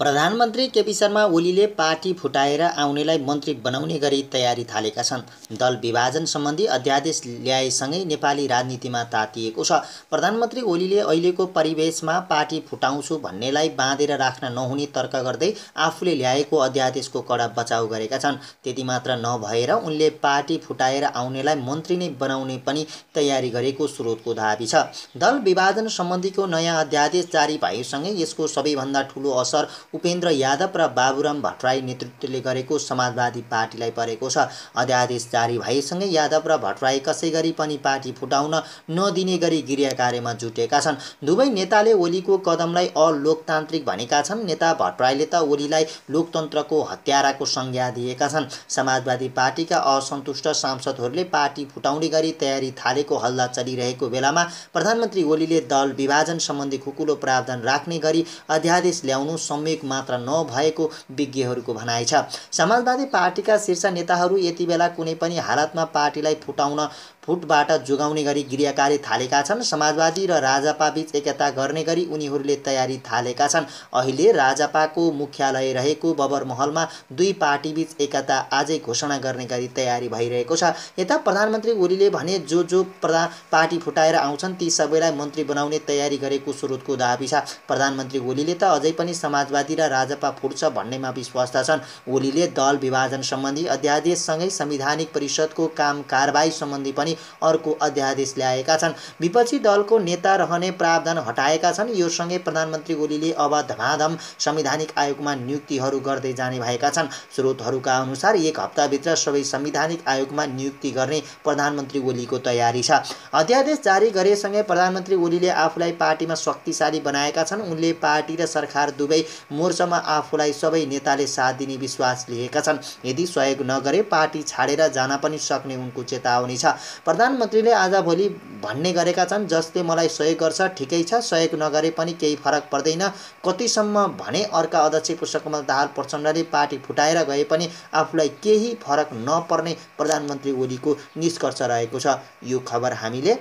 प्रधानमन्त्री केपी शर्मा ओलीले पार्टी फुटाएर आउनेलाई मन्त्री बनाउने गरी तयारी थालेका छन् दल विभाजन सम्बन्धी अध्यादेश ल्याएसँगै नेपाली राजनीतिमा तातिएको छ प्रधानमन्त्री ओलीले अहिलेको परिवेशमा पार्टी फुटाउँछु भन्नेलाई बाँधेर राख्न नहुने तर्क गर्दै आफूले ल्याएको अध्यादेशको कडा बचाउ गरेका छन् त्यति मात्र नभएर उनले पार्टी फुटाएर आउनेलाई मन्त्री नै बनाउने पनि तयारी गरेको स्रोतको दावी छ दल विभाजन सम्बन्धीको नयाँ अध्यादेश जारी भएसँगै यसको सबैभन्दा ठुलो असर उपेन्द्र यादव र बाबुराम भट्टराई नेतृत्वले गरेको समाजवादी पार्टीलाई परेको छ अध्यादेश जारी भएसँगै यादव र भट्टराई कसै गरी पनि पार्टी फुटाउन नदिने गरी गृह कार्यमा जुटेका छन् दुवै नेताले ओलीको कदमलाई अलोकतान्त्रिक भनेका छन् नेता भट्टराईले त ओलीलाई लोकतन्त्रको हत्याराको संज्ञा दिएका छन् समाजवादी पार्टीका असन्तुष्ट सांसदहरूले पार्टी फुटाउने गरी तयारी थालेको हल्ला चलिरहेको बेलामा प्रधानमन्त्री ओलीले दल विभाजन सम्बन्धी खुकुलो प्रावधान राख्ने गरी अध्यादेश ल्याउनु संयुक्त मात्र मात्र नभएको विज्ञहरूको भनाइ छ समाजवादी पार्टीका शीर्ष नेताहरू यति बेला कुनै पनि हालतमा पार्टीलाई फुटाउन फुटबाट जोगाउने गरी गृहकार्य थालेका छन् समाजवादी र राजापा बीच एकता गर्ने गरी उनीहरूले तयारी थालेका छन् अहिले राजापाको मुख्यालय रहेको बबर महलमा दुई पार्टीबीच एकता आजै घोषणा गर्ने गरी तयारी भइरहेको छ यता प्रधानमन्त्री ओलीले भने जो जो प्रधान पार्टी फुटाएर आउँछन् ती सबैलाई मन्त्री बनाउने तयारी गरेको स्रोतको दावी छ प्रधानमन्त्री ओलीले त अझै पनि समाजवादी र राजापा फुट्छ भन्नेमा विश्वस्त छन् ओलीले दल विभाजन सम्बन्धी अध्यादेशसँगै संवैधानिक परिषदको काम कारबाही सम्बन्धी पनि अर्को अध्यादेश ल्याएका छन् विपक्षी दलको नेता रहने प्रावधान हटाएका छन् यो सँगै प्रधानमन्त्री ओलीले अब धमाधम संवैधानिक आयोगमा नियुक्तिहरू गर्दै जाने भएका छन् स्रोतहरूका अनुसार एक हप्ताभित्र सबै संवैधानिक आयोगमा नियुक्ति गर्ने प्रधानमन्त्री ओलीको तयारी छ अध्यादेश जारी गरेसँगै प्रधानमन्त्री ओलीले आफूलाई पार्टीमा शक्तिशाली बनाएका छन् उनले पार्टी र सरकार दुवै मोर्चामा आफूलाई सबै नेताले साथ दिने विश्वास लिएका छन् यदि सहयोग नगरे पार्टी छाडेर जान पनि सक्ने उनको चेतावनी छ प्रधानमन्त्रीले आजभोलि भन्ने गरेका छन् जसले मलाई सहयोग गर्छ ठिकै छ सहयोग नगरे पनि केही फरक पर्दैन कतिसम्म भने अर्का अध्यक्ष पुष्पकमल दाहाल प्रचण्डले पार्टी फुटाएर गए पनि आफूलाई केही फरक नपर्ने प्रधानमन्त्री ओलीको निष्कर्ष रहेको छ यो खबर हामीले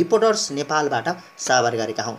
रिपोर्टर्स नेपालबाट साभार गरेका हौँ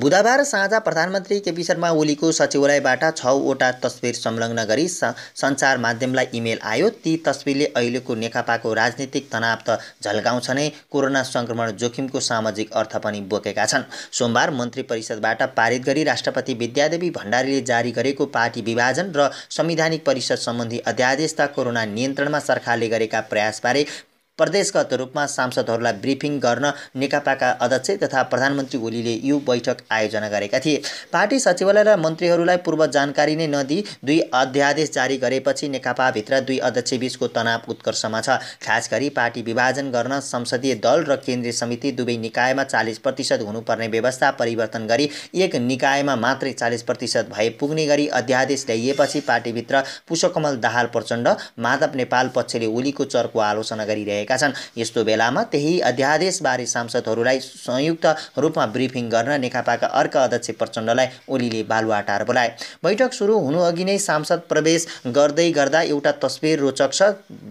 बुधबार साँझ प्रधानमन्त्री केपी शर्मा ओलीको सचिवालयबाट छवटा तस्विर संलग्न गरी सञ्चार माध्यमलाई इमेल आयो ती तस्विरले अहिलेको नेकपाको राजनीतिक तनाव त झल्काउँछ नै कोरोना सङ्क्रमण जोखिमको सामाजिक अर्थ पनि बोकेका छन् सोमबार मन्त्री परिषदबाट पारित गरी राष्ट्रपति विद्यादेवी भण्डारीले जारी गरेको पार्टी विभाजन र संवैधानिक परिषद सम्बन्धी अध्यादेश त कोरोना नियन्त्रणमा सरकारले गरेका प्रयासबारे प्रदेशगत रूपमा सांसदहरूलाई ब्रिफिङ गर्न नेकपाका अध्यक्ष तथा प्रधानमन्त्री ओलीले यो बैठक आयोजना गरेका थिए पार्टी सचिवालय र मन्त्रीहरूलाई पूर्व जानकारी नै नदिई दुई अध्यादेश जारी गरेपछि नेकपाभित्र दुई अध्यक्षबीचको तनाव उत्कर्षमा छ खास गरी पार्टी विभाजन गर्न संसदीय दल र केन्द्रीय समिति दुवै निकायमा चालिस प्रतिशत हुनुपर्ने व्यवस्था परिवर्तन गरी एक निकायमा मात्रै चालिस प्रतिशत भए पुग्ने गरी अध्यादेश ल्याइएपछि पार्टीभित्र पुष्पकमल दाहाल प्रचण्ड माधव नेपाल पक्षले ओलीको चर्को आलोचना गरिरहेका गरेका छन् यस्तो बेलामा त्यही अध्यादेशबारे सांसदहरूलाई संयुक्त रूपमा ब्रिफिङ गर्न नेकपाका अर्का अध्यक्ष प्रचण्डलाई ओलीले बालुवाटार बोलाए बैठक सुरु हुनुअघि नै सांसद प्रवेश गर्दै गर्दा एउटा तस्विर रोचक छ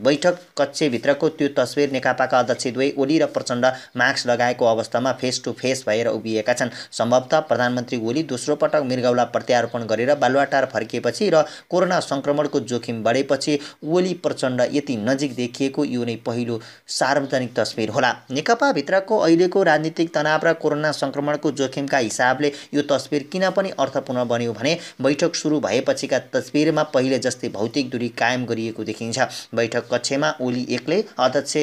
बैठक कक्षभित्रको त्यो तस्बिर नेकपाका अध्यक्ष दुवै ओली र प्रचण्ड मास्क लगाएको अवस्थामा फेस टु फेस भएर उभिएका छन् सम्भवतः प्रधानमन्त्री ओली दोस्रो पटक मृगौला प्रत्यारोपण गरेर बालुवाटार फर्किएपछि र कोरोना सङ्क्रमणको जोखिम बढेपछि ओली प्रचण्ड यति नजिक देखिएको यो नै पहिलो सार्वजनिक तस्विर होला नेकपाभित्रको अहिलेको राजनीतिक तनाव र कोरोना सङ्क्रमणको जोखिमका हिसाबले यो तस्विर किन पनि अर्थपूर्ण बन्यो भने बैठक सुरु भएपछिका तस्विरमा पहिले जस्तै भौतिक दूरी कायम गरिएको देखिन्छ बैठक कक्षमा ओली एक्लै अध्यक्ष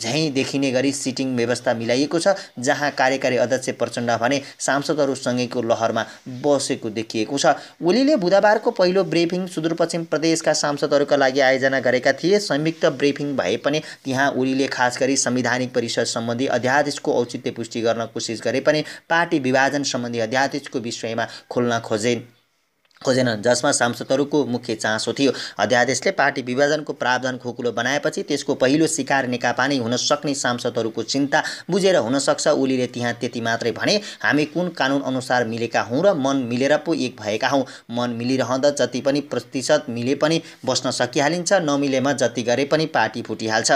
झैँ देखिने गरी सिटिङ व्यवस्था मिलाइएको छ जहाँ कार्यकारी अध्यक्ष प्रचण्ड भने सांसदहरूसँगैको लहरमा बसेको देखिएको छ ओलीले बुधबारको पहिलो ब्रिफिङ सुदूरपश्चिम प्रदेशका सांसदहरूका लागि आयोजना गरेका थिए संयुक्त ब्रिफिङ भए पनि त्यहाँ जहाँ ओलीले खास गरी संविधानिक परिषद सम्बन्धी अध्यादेशको औचित्य पुष्टि गर्न कोसिस गरे पनि पार्टी विभाजन सम्बन्धी अध्यादेशको विषयमा खोल्न खोजे खोजेनन् जसमा सांसदहरूको मुख्य चासो थियो अध्यादेशले पार्टी विभाजनको प्रावधान खोकुलो बनाएपछि त्यसको पहिलो शिकार नेकपा नै हुन सक्ने सांसदहरूको चिन्ता बुझेर हुनसक्छ ओलीले त्यहाँ त्यति मात्रै भने हामी कुन कानुन अनुसार मिलेका हौँ र मन मिलेर पो एक भएका हौँ मन मिलिरहँदा जति पनि प्रतिशत मिले पनि बस्न सकिहालिन्छ नमिलेमा जति गरे पनि पार्टी फुटिहाल्छ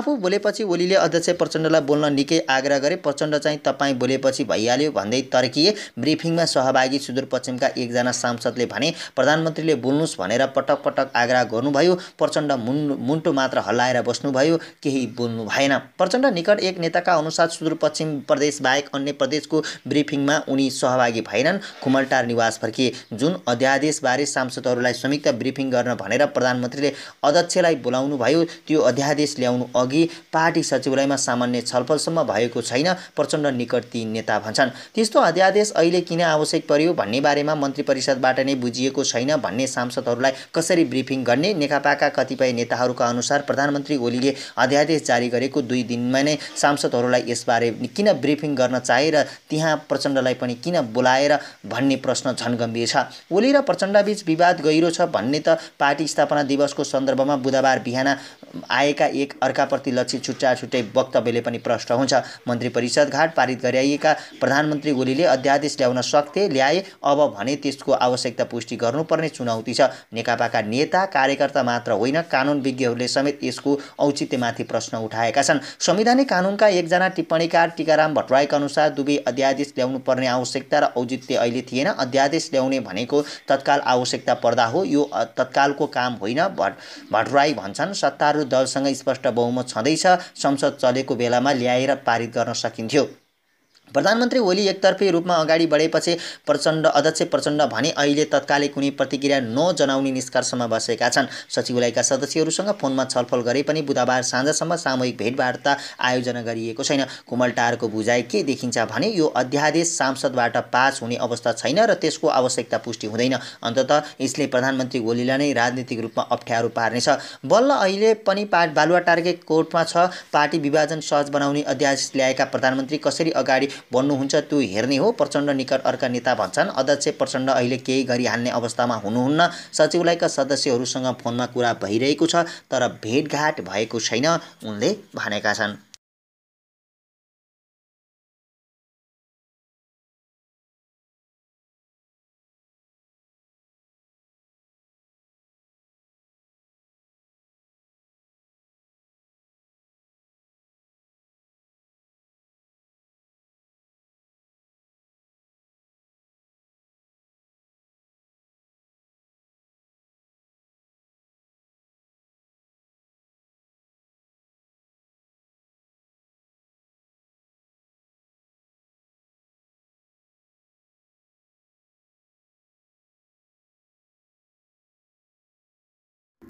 आफू बोलेपछि ओलीले अध्यक्ष प्रचण्डलाई बोल्न निकै आग्रह गरे प्रचण्ड चाहिँ तपाईँ बोलेपछि भइहाल्यो भन्दै तर्किए ब्रिफिङमा सहभागी सुदूरपश्चिमका एकजना सांसदले भने प्रधानमन्त्रीले बोल्नुहोस् भनेर पटक पटक आग्रह गर्नुभयो प्रचण्ड मुन् मुन्टु मात्र हल्लाएर बस्नुभयो केही बोल्नु भएन प्रचण्ड निकट एक नेताका अनुसार सुदूरपश्चिम प्रदेश बाहेक अन्य प्रदेशको ब्रिफिङमा उनी सहभागी भएनन् कुमलटार निवास फर्किए जुन अध्यादेशबारे सांसदहरूलाई संयुक्त ब्रिफिङ गर्न भनेर प्रधानमन्त्रीले अध्यक्षलाई बोलाउनु भयो त्यो अध्यादेश ल्याउनु अघि पार्टी सचिवालयमा सामान्य छलफलसम्म भएको छैन प्रचण्ड निकट ती नेता भन्छन् त्यस्तो अध्यादेश अहिले किन आवश्यक पर्यो भन्ने बारेमा मन्त्री परिषदबाट नै बुझिएको छैन भन्ने सांसदहरूलाई कसरी ब्रिफिङ गर्ने नेकपाका कतिपय नेताहरूका अनुसार प्रधानमन्त्री ओलीले अध्यादेश जारी गरेको दुई दिनमा नै सांसदहरूलाई यसबारे किन ब्रिफिङ गर्न चाहे र त्यहाँ प्रचण्डलाई पनि किन बोलाएर भन्ने प्रश्न झन् गम्भीर छ ओली र प्रचण्डबीच विवाद गहिरो छ भन्ने त पार्टी स्थापना दिवसको सन्दर्भमा बुधबार बिहान आएका एक अर्काप्रति लक्षित छुट्टा छुट्टै वक्तव्यले पनि प्रष्ट हुन्छ मन्त्री परिषद घाट पारित गराइएका प्रधानमन्त्री ओलीले अध्यादेश ल्याउन सक्थे ल्याए अब भने त्यसको आवश्यकता पुष्टि गर्नुपर्ने चुनौती छ नेकपाका नेता कार्यकर्ता मात्र होइन कानुन विज्ञहरूले समेत यसको औचित्यमाथि प्रश्न उठाएका छन् संवैधानिक कानुनका एकजना टिप्पणीकार टिकाराम भट्टराईका अनुसार दुवै अध्यादेश ल्याउनु पर्ने आवश्यकता र औचित्य अहिले थिएन अध्यादेश ल्याउने भनेको तत्काल आवश्यकता पर्दा हो यो तत्कालको काम होइन भट्टराई भन्छन् सत्तारूढ दलसँग स्पष्ट बहुमत छँदैछ संसद चलेको बेलामा ल्याएर पारित गर्न सकिन्थ्यो प्रधानमन्त्री ओली एकतर्फी रूपमा अगाडि बढेपछि प्रचण्ड अध्यक्ष प्रचण्ड भने अहिले तत्कालै कुनै प्रतिक्रिया नजनाउने निष्कर्षमा बसेका छन् सचिवालयका सदस्यहरूसँग फोनमा छलफल गरे पनि बुधबार साँझसम्म सामूहिक भेटवार्ता आयोजना गरिएको छैन कुमल टारको बुझाइ के देखिन्छ भने यो अध्यादेश सांसदबाट पास हुने अवस्था छैन र त्यसको आवश्यकता पुष्टि हुँदैन अन्तत यसले प्रधानमन्त्री ओलीलाई नै राजनीतिक रूपमा अप्ठ्यारो पार्नेछ बल्ल अहिले पनि पा बालुवा टार्गेट कोर्टमा छ पार्टी विभाजन सहज बनाउने अध्यादेश ल्याएका प्रधानमन्त्री कसरी अगाडि भन्नुहुन्छ त्यो हेर्ने हो प्रचण्ड निकट अर्का नेता भन्छन् अध्यक्ष प्रचण्ड अहिले केही गरिहाल्ने अवस्थामा हुनुहुन्न सचिवालयका सदस्यहरूसँग फोनमा कुरा भइरहेको छ तर भेटघाट भएको छैन उनले भनेका छन्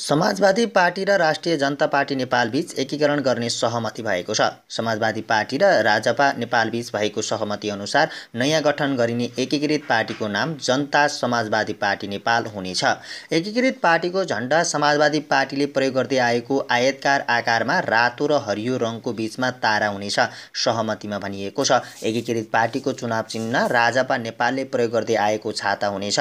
समाजवादी पार्टी र राष्ट्रिय जनता पार्टी नेपाल बीच एकीकरण गर्ने सहमति भएको छ समाजवादी पार्टी र राजपा बीच भएको सहमति अनुसार नयाँ गठन गरिने एकीकृत पार्टीको नाम जनता समाजवादी पार्टी नेपाल हुनेछ एकीकृत पार्टीको झण्डा समाजवादी पार्टीले प्रयोग गर्दै आएको आयतकार आकारमा रातो र हरियो रङको बीचमा तारा हुनेछ सहमतिमा भनिएको छ एकीकृत पार्टीको चुनाव चिन्ह राजपा नेपालले प्रयोग गर्दै आएको छाता हुनेछ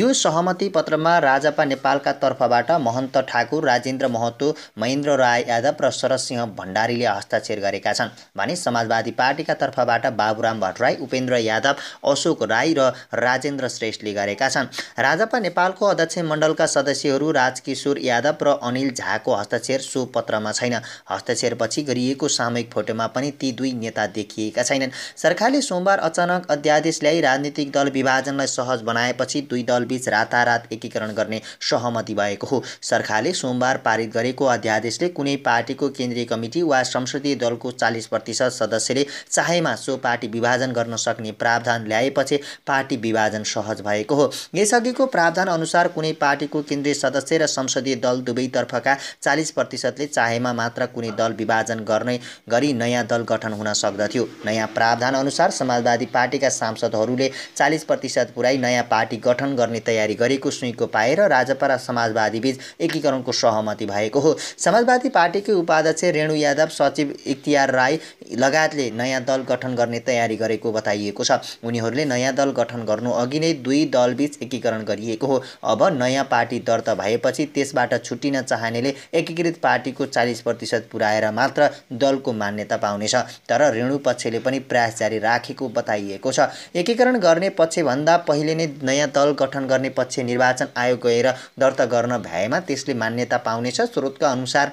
यो सहमति पत्रमा राजपा नेपालका तर्फबाट महन्त अनन्त ठाकुर राजेन्द्र महतो महेन्द्र राय यादव र शरद सिंह भण्डारीले हस्ताक्षर गरेका छन् भने समाजवादी पार्टीका तर्फबाट बाबुराम भट्टराई उपेन्द्र यादव अशोक राई र राजेन्द्र श्रेष्ठले गरेका छन् राजपा नेपालको अध्यक्ष मण्डलका सदस्यहरू राजकिशोर यादव र अनिल झाको हस्ताक्षर सो पत्रमा छैन हस्ताक्षरपछि गरिएको सामूहिक फोटोमा पनि ती दुई नेता देखिएका छैनन् सरकारले सोमबार अचानक अध्यादेश ल्याई राजनीतिक दल विभाजनलाई सहज बनाएपछि दुई दलबीच रातारात एकीकरण गर्ने सहमति भएको हो सरकारले सोमबार पारित गरेको अध्यादेशले कुनै पार्टीको केन्द्रीय कमिटी वा संसदीय दलको चालिस प्रतिशत सदस्यले चाहेमा सो पार्टी विभाजन गर्न सक्ने प्रावधान ल्याएपछि पार्टी विभाजन सहज भएको हो यसअघिको प्रावधान अनुसार कुनै पार्टीको केन्द्रीय सदस्य र संसदीय दल दुवैतर्फका चालिस प्रतिशतले चाहेमा मात्र कुनै दल विभाजन गर्ने गरी नयाँ दल गठन हुन सक्दथ्यो नयाँ प्रावधान अनुसार समाजवादी पार्टीका सांसदहरूले चालिस प्रतिशत पुर्याई नयाँ पार्टी गठन गर्ने तयारी गरेको सुइँको पाएर राजपा र समाजवादीबीच एकीकरणको सहमति भएको हो समाजवादी पार्टीकै उपाध्यक्ष रेणु यादव सचिव इख्तियार राई लगायतले नयाँ दल गठन गर्ने तयारी गरेको बताइएको छ उनीहरूले नयाँ दल गठन गर्नु अघि नै दुई दलबीच एकीकरण गरिएको हो अब नयाँ पार्टी दर्ता भएपछि त्यसबाट छुट्टिन चाहनेले एकीकृत पार्टीको चालिस प्रतिशत पुर्याएर मात्र दलको मान्यता पाउनेछ तर रेणु पक्षले पनि प्रयास जारी राखेको बताइएको छ एकीकरण गर्ने पक्षभन्दा पहिले नै नयाँ दल गठन गर्ने पक्ष निर्वाचन आयोग गएर दर्ता गर्न भएमा त्यसले मान्यता पाउनेछ स्रोतका अनुसार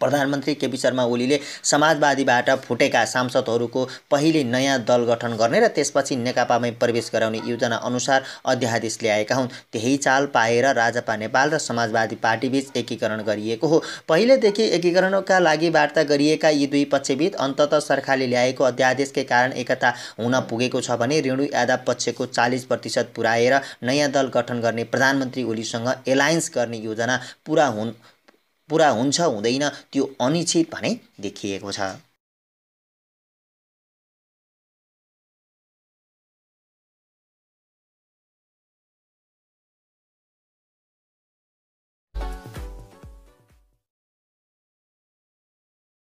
प्रधानमन्त्री केपी शर्मा ओलीले समाजवादीबाट फुटेका सांसदहरूको पहिले नयाँ दल गठन गर्ने र त्यसपछि नेकपामै प्रवेश गराउने योजना अनुसार अध्यादेश ल्याएका हुन् त्यही चाल पाएर राजपा नेपाल र समाजवादी पार्टीबीच एकीकरण गरिएको हो पहिलेदेखि एकीकरणका लागि वार्ता गरिएका यी दुई पक्षबीच अन्तत सरकारले ल्याएको अध्यादेशकै कारण एकता हुन पुगेको छ भने रेणु यादव पक्षको चालिस प्रतिशत पुर्याएर नयाँ दल गठन गर्ने प्रधानमन्त्री ओलीसँग एलायन्स गर्ने योजना पुरा हुन् पुरा हुन्छ हुँदैन त्यो अनिश्चित भने देखिएको छ